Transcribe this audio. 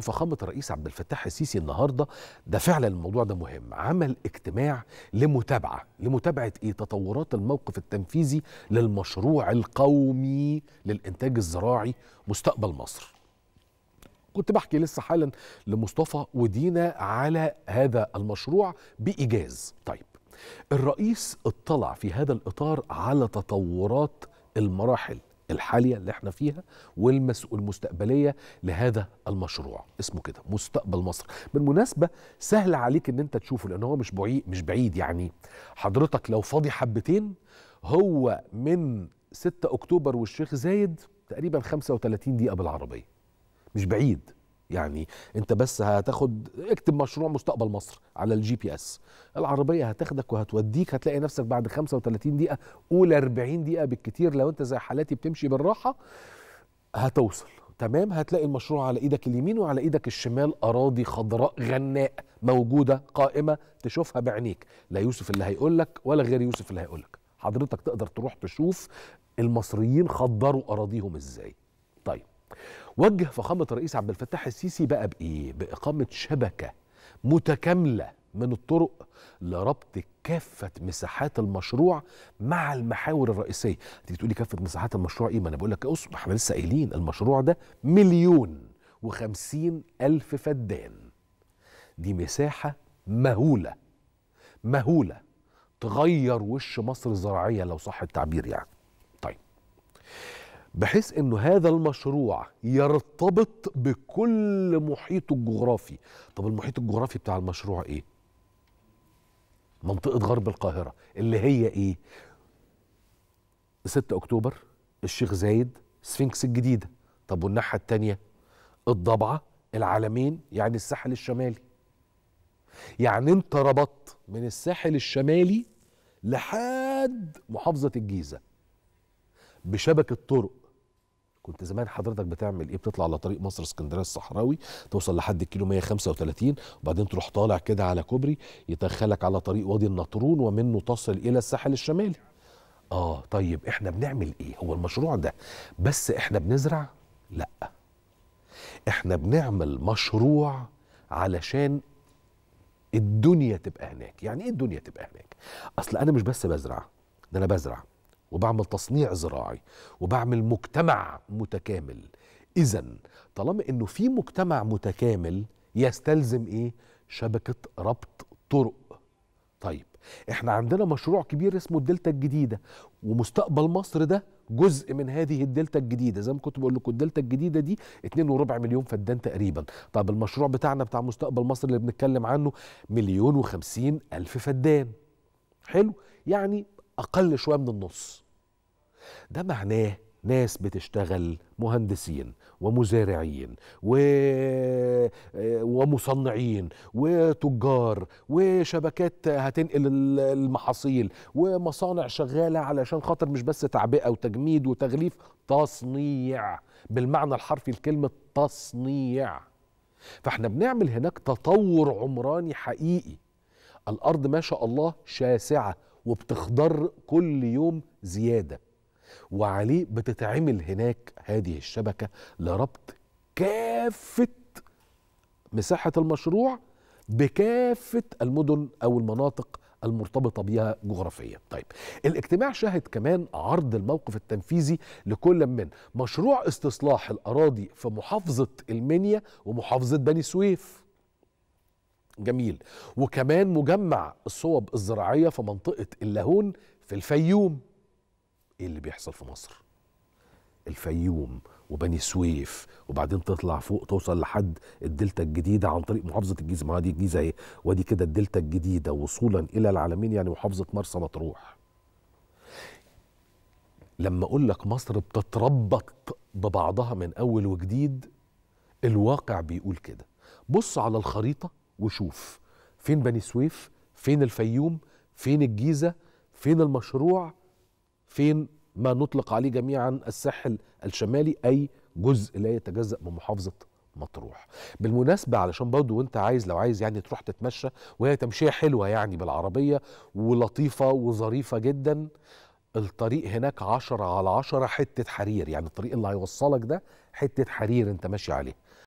فخامة الرئيس عبد الفتاح السيسي النهاردة ده فعلا الموضوع ده مهم عمل اجتماع لمتابعة لمتابعة إيه تطورات الموقف التنفيذي للمشروع القومي للإنتاج الزراعي مستقبل مصر كنت بحكي لسه حالا لمصطفى ودينا على هذا المشروع بإيجاز طيب الرئيس اطلع في هذا الإطار على تطورات المراحل الحاليه اللي احنا فيها والمستقبليه لهذا المشروع اسمه كده مستقبل مصر بالمناسبه سهل عليك ان انت تشوفه لان هو مش بعيد مش بعيد يعني حضرتك لو فاضي حبتين هو من 6 اكتوبر والشيخ زايد تقريبا 35 دقيقه بالعربيه مش بعيد يعني انت بس هتاخد اكتب مشروع مستقبل مصر على الجي بي اس العربيه هتاخدك وهتوديك هتلاقي نفسك بعد 35 دقيقه اولى 40 دقيقه بالكتير لو انت زي حالاتي بتمشي بالراحه هتوصل تمام هتلاقي المشروع على ايدك اليمين وعلى ايدك الشمال اراضي خضراء غناء موجوده قائمه تشوفها بعينيك لا يوسف اللي هيقول لك ولا غير يوسف اللي هيقول لك حضرتك تقدر تروح تشوف المصريين خضروا اراضيهم ازاي وجه فخامة الرئيس عبد الفتاح السيسي بقى بإيه؟ بإقامة شبكة متكاملة من الطرق لربط كافة مساحات المشروع مع المحاور الرئيسية هتيجي تقولي كافة مساحات المشروع إيه؟ ما أنا بقول لك أصبح إحنا لسه قايلين المشروع ده مليون وخمسين ألف فدان دي مساحة مهولة مهولة تغير وش مصر الزراعية لو صح التعبير يعني بحيث انه هذا المشروع يرتبط بكل محيطه الجغرافي طب المحيط الجغرافي بتاع المشروع ايه منطقه غرب القاهره اللي هي ايه 6 اكتوبر الشيخ زايد سفنكس الجديده طب والناحيه الثانيه الضبعه العالمين يعني الساحل الشمالي يعني انت ربطت من الساحل الشمالي لحد محافظه الجيزه بشبكه طرق كنت زمان حضرتك بتعمل ايه بتطلع على طريق مصر اسكندريه الصحراوي توصل لحد الكيلو 135 وبعدين تروح طالع كده على كوبري يدخلك على طريق وادي النطرون ومنه تصل الى الساحل الشمالي اه طيب احنا بنعمل ايه هو المشروع ده بس احنا بنزرع لا احنا بنعمل مشروع علشان الدنيا تبقى هناك يعني ايه الدنيا تبقى هناك اصل انا مش بس بزرع ده انا بزرع وبعمل تصنيع زراعي وبعمل مجتمع متكامل اذا طالما انه في مجتمع متكامل يستلزم ايه شبكه ربط طرق طيب احنا عندنا مشروع كبير اسمه الدلتا الجديده ومستقبل مصر ده جزء من هذه الدلتا الجديده زي ما كنت بقول لكم الدلتا الجديده دي 2.4 مليون فدان تقريبا طب المشروع بتاعنا بتاع مستقبل مصر اللي بنتكلم عنه مليون وخمسين الف فدان حلو يعني اقل شويه من النص ده معناه ناس بتشتغل مهندسين ومزارعين و... آه، ومصنعين وتجار وشبكات هتنقل المحاصيل ومصانع شغاله علشان خاطر مش بس تعبئه وتجميد وتغليف تصنيع بالمعنى الحرفي لكلمه تصنيع فاحنا بنعمل هناك تطور عمراني حقيقي الارض ما شاء الله شاسعه وبتخضر كل يوم زياده وعليه بتتعمل هناك هذه الشبكه لربط كافه مساحه المشروع بكافه المدن او المناطق المرتبطة بها جغرافيا طيب الاجتماع شهد كمان عرض الموقف التنفيذي لكل من مشروع استصلاح الأراضي في محافظة المنيا ومحافظة بني سويف جميل وكمان مجمع الصوب الزراعية في منطقة اللاهون في الفيوم ايه اللي بيحصل في مصر الفيوم وبني سويف وبعدين تطلع فوق توصل لحد الدلتا الجديده عن طريق محافظه الجيزه ما دي الجيزه اهي وادي كده الدلتا الجديده وصولا الى العالمين يعني محافظه مرسى مطروح لما اقول لك مصر بتتربط ببعضها من اول وجديد الواقع بيقول كده بص على الخريطه وشوف فين بني سويف فين الفيوم فين الجيزه فين المشروع فين ما نطلق عليه جميعا الساحل الشمالي أي جزء لا يتجزأ من محافظة مطروح بالمناسبة علشان برضو وانت عايز لو عايز يعني تروح تتمشى وهي تمشية حلوة يعني بالعربية ولطيفة وظريفة جدا الطريق هناك عشرة على عشرة حتة حرير يعني الطريق اللي هيوصلك ده حتة حرير انت ماشي عليه